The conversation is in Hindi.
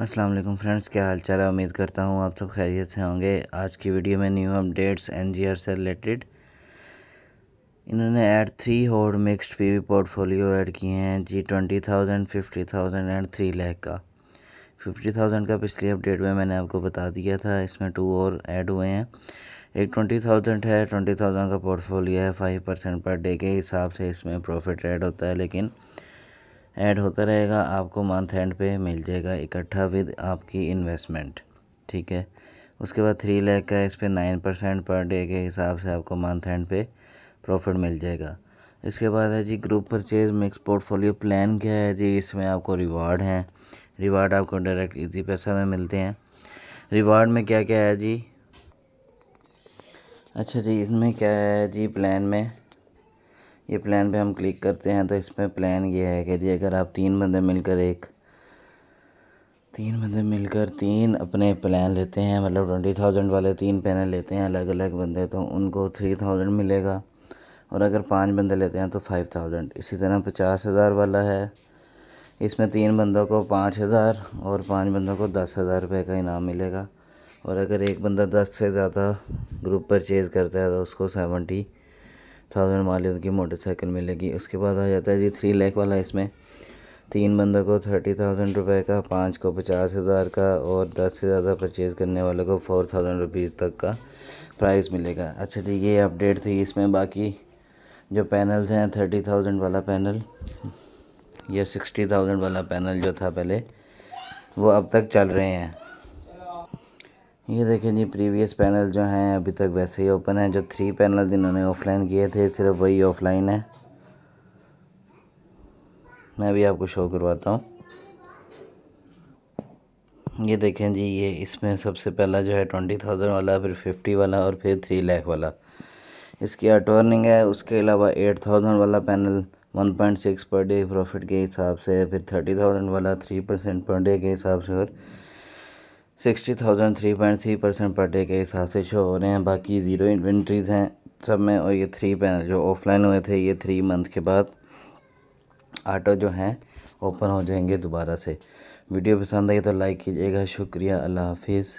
अस्सलाम वालेकुम फ्रेंड्स क्या हाल चाल है उम्मीद करता हूँ आप सब खैरियत से होंगे आज की वीडियो में न्यू अपडेट्स एनजीआर से रिलेटेड इन्होंने ऐड थ्री होड पी पीवी पोर्टफोलियो ऐड किए हैं जी twenty thousand fifty thousand and three lakh का फिफ्टी थाउजेंड का पिछली अपडेट में मैंने आपको बता दिया था इसमें टू और ऐड हुए हैं एक ट्वेंटी थाउजेंड है ट्वेंटी थाउजेंड का पोर्टफोलियो है फाइव परसेंट पर डे के हिसाब से इसमें प्रॉफिट ऐड होता है लेकिन ऐड होता रहेगा आपको मंथ एंड पे मिल जाएगा इकट्ठा विद आपकी इन्वेस्टमेंट ठीक है उसके बाद थ्री लैख का इस पर नाइन परसेंट पर डे के हिसाब से आपको मंथ एंड पे प्रॉफिट मिल जाएगा इसके बाद है जी group purchase mix portfolio plan क्या है जी इसमें आपको रिवार्ड हैं रिवार्ड आपको डायरेक्ट इजी पैसा में मिलते हैं रिवार्ड में क्या क्या है जी अच्छा जी इसमें क्या है जी प्लान में ये प्लान पे हम क्लिक करते हैं तो इसमें प्लान ये है कि जी अगर आप तीन बंदे मिलकर एक तीन बंदे मिलकर तीन अपने प्लान लेते हैं मतलब ट्वेंटी थाउजेंड वाले तीन पैनल लेते हैं अलग अलग बंदे तो उनको थ्री थाउजेंड मिलेगा और अगर पांच बंदे लेते हैं तो फाइव थाउजेंड इसी तरह पचास हज़ार वाला है इसमें तीन बंदों को पाँच हज़ार और पांच बंदों को दस हज़ार रुपये का इनाम मिलेगा और अगर एक बंदा दस से ज़्यादा ग्रुप परचेज़ करता है तो उसको सेवेंटी थाउजेंड माइलेज की मोटरसाइकिल मिलेगी उसके बाद आ जाता है जी थ्री लैख वाला इसमें तीन बंदों को थर्टी थाउजेंड रुपये का पाँच को पचास हज़ार का और दस से ज़्यादा परचेज़ करने वालों को फोर थाउजेंड रुपीज़ तक का प्राइस मिलेगा अच्छा जी ये अपडेट थी इसमें बाकी जो पैनल्स हैं थर्टी थाउजेंड वाला पैनल या सिक्सटी थाउजेंड वाला पैनल जो था पहले वो अब तक चल रहे हैं ये देखें जी प्रीवियस पैनल जो हैं अभी तक वैसे ही ओपन हैं जो थ्री पैनल इन्होंने ऑफलाइन किए थे सिर्फ वही ऑफलाइन है मैं भी आपको शो करवाता हूँ ये देखें जी ये इसमें सबसे पहला जो है ट्वेंटी थाउजेंड वाला फिर फिफ्टी वाला और फिर थ्री लाख वाला इसकी अटोर्निंग है उसके अलावा एट थाउजेंड वाला panel one point six per day profit के हिसाब से फिर थर्टी थाउजेंड वाला थ्री परसेंट पर डे के हिसाब से और sixty thousand three point three percent per day के हिसाब से शो हो रहे हैं बाकी ज़ीरो इन्वेंट्रीज हैं सब में और ये थ्री पैनल जो ऑफलाइन हुए थे ये थ्री मंथ के बाद आटो जो हैं ओपन हो जाएंगे दोबारा से वीडियो पसंद आई तो लाइक कीजिएगा शुक्रिया अल्लाह हाफिज़